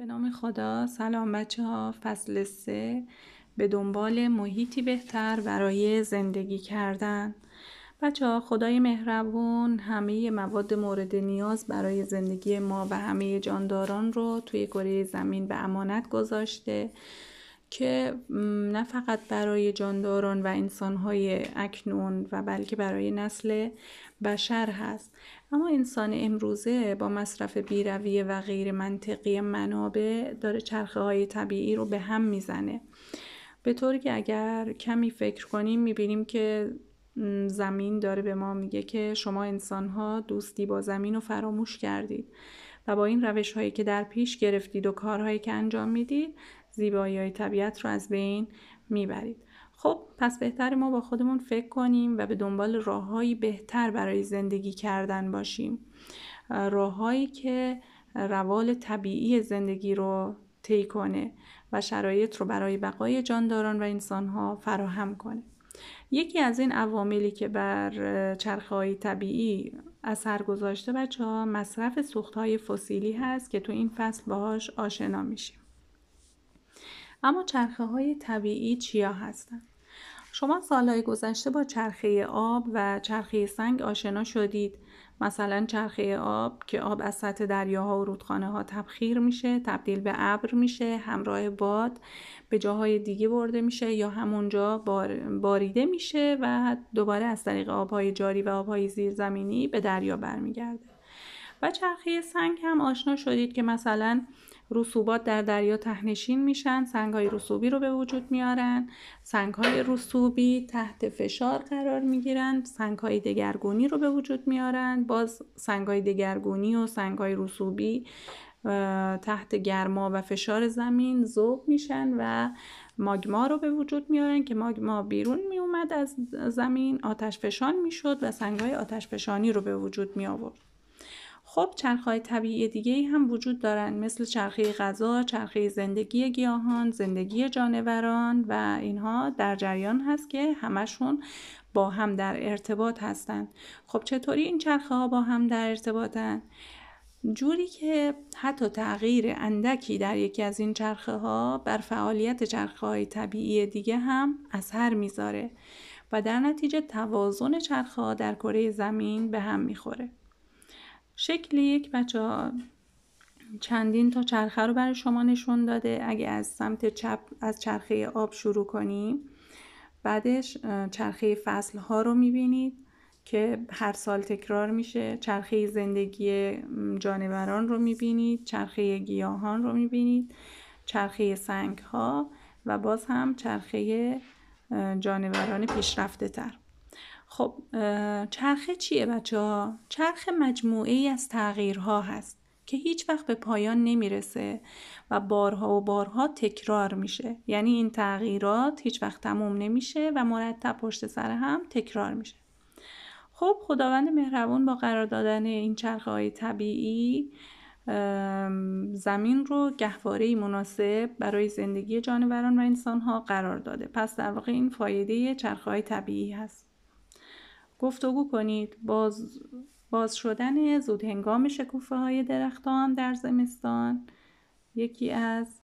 به نام خدا سلام بچه ها فصل سه به دنبال محیطی بهتر برای زندگی کردن بچه ها خدای مهربون همه مواد مورد نیاز برای زندگی ما و همه جانداران رو توی کره زمین به امانت گذاشته که نه فقط برای جانداران و انسانهای اکنون و بلکه برای نسل بشر هست اما انسان امروزه با مصرف بیرویه و غیر منطقی منابع داره چرخه های طبیعی رو به هم میزنه به طوری که اگر کمی فکر کنیم میبینیم که زمین داره به ما میگه که شما انسانها دوستی با زمین رو فراموش کردید و با این روش هایی که در پیش گرفتید و کارهایی که انجام میدید زیبایی طبیعت رو از بین میبرید خب پس بهتر ما با خودمون فکر کنیم و به دنبال راههایی بهتر برای زندگی کردن باشیم هایی که روال طبیعی زندگی رو طی کنه و شرایط رو برای بقای جانداران و ها فراهم کنه یکی از این عواملی که بر چرخه طبیعی اثر گذاشته بچه ها مصرف سوخت های فسیلی هست که تو این فصل باهاش آشنا میشیم اما چرخه های طبیعی چیا هستند؟ شما سالهای گذشته با چرخه آب و چرخه سنگ آشنا شدید مثلا چرخه آب که آب از سطح دریاها و رودخانه ها تبخیر میشه تبدیل به ابر میشه همراه باد به جاهای دیگه برده میشه یا همونجا باریده میشه و دوباره از طریق آبهای جاری و آبهای زیرزمینی به دریا برمیگرده و چرخه سنگ هم آشنا شدید که مثلا رسوبات در دریا تهنشین میشن سنگ های رسوبی رو به وجود میارن سنگ های رسوبی تحت فشار قرار میگیرن سنگ های دگرگونی رو به وجود میارن باز سنگ های دگرگونی و سنگ های رسوبی تحت گرما و فشار زمین ذوب میشن و ماگما رو به وجود میارن که ماگما بیرون میومد از زمین آتش فشان میشد و سنگ های آتش فشانی رو به وجود می آورد خب چرخهای طبیعی دیگه ای هم وجود دارن مثل چرخه غذا، چرخه زندگی گیاهان، زندگی جانوران و اینها در جریان هست که همشون با هم در ارتباط هستند. خب چطوری این چرخه ها با هم در ارتباطن؟ جوری که حتی تغییر اندکی در یکی از این چرخه ها بر فعالیت چرخه های طبیعی دیگه هم اثر میذاره و در نتیجه توازن چرخه ها در کره زمین به هم میخوره. شکل یک بچه ها چندین تا چرخه رو برای شما نشون داده اگه از سمت چپ از چرخه آب شروع کنیم بعدش چرخه فصل ها رو میبینید که هر سال تکرار میشه چرخه زندگی جانوران رو میبینید چرخه گیاهان رو میبینید چرخه سنگ ها و باز هم چرخه جانوران پیشرفته تر خب چرخه چیه بچه ها؟ چرخه مجموعه ای از تغییرها هست که هیچ وقت به پایان نمیرسه و بارها و بارها تکرار میشه یعنی این تغییرات هیچ وقت تموم نمیشه و مرتب پشت سر هم تکرار میشه خب خداوند مهربون با قرار دادن این چرخه های طبیعی زمین رو گهواره مناسب برای زندگی جانوران و انسان ها قرار داده پس در واقع این فایده چرخه های طبیعی هست گفتگو کنید باز, باز شدن زود هنگام شکوفه های درختان در زمستان یکی از